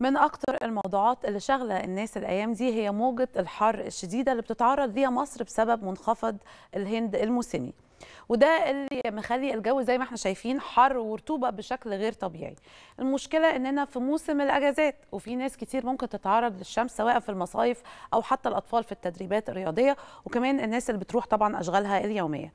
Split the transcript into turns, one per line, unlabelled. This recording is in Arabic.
من أكتر الموضوعات اللي شغلة الناس الأيام دي هي موجة الحر الشديدة اللي بتتعرض ليها مصر بسبب منخفض الهند الموسمي وده اللي مخلي الجو زي ما احنا شايفين حر ورطوبه بشكل غير طبيعي المشكله اننا في موسم الاجازات وفي ناس كتير ممكن تتعرض للشمس سواء في المصايف او حتى الاطفال في التدريبات الرياضيه وكمان الناس اللي بتروح طبعا اشغالها اليوميه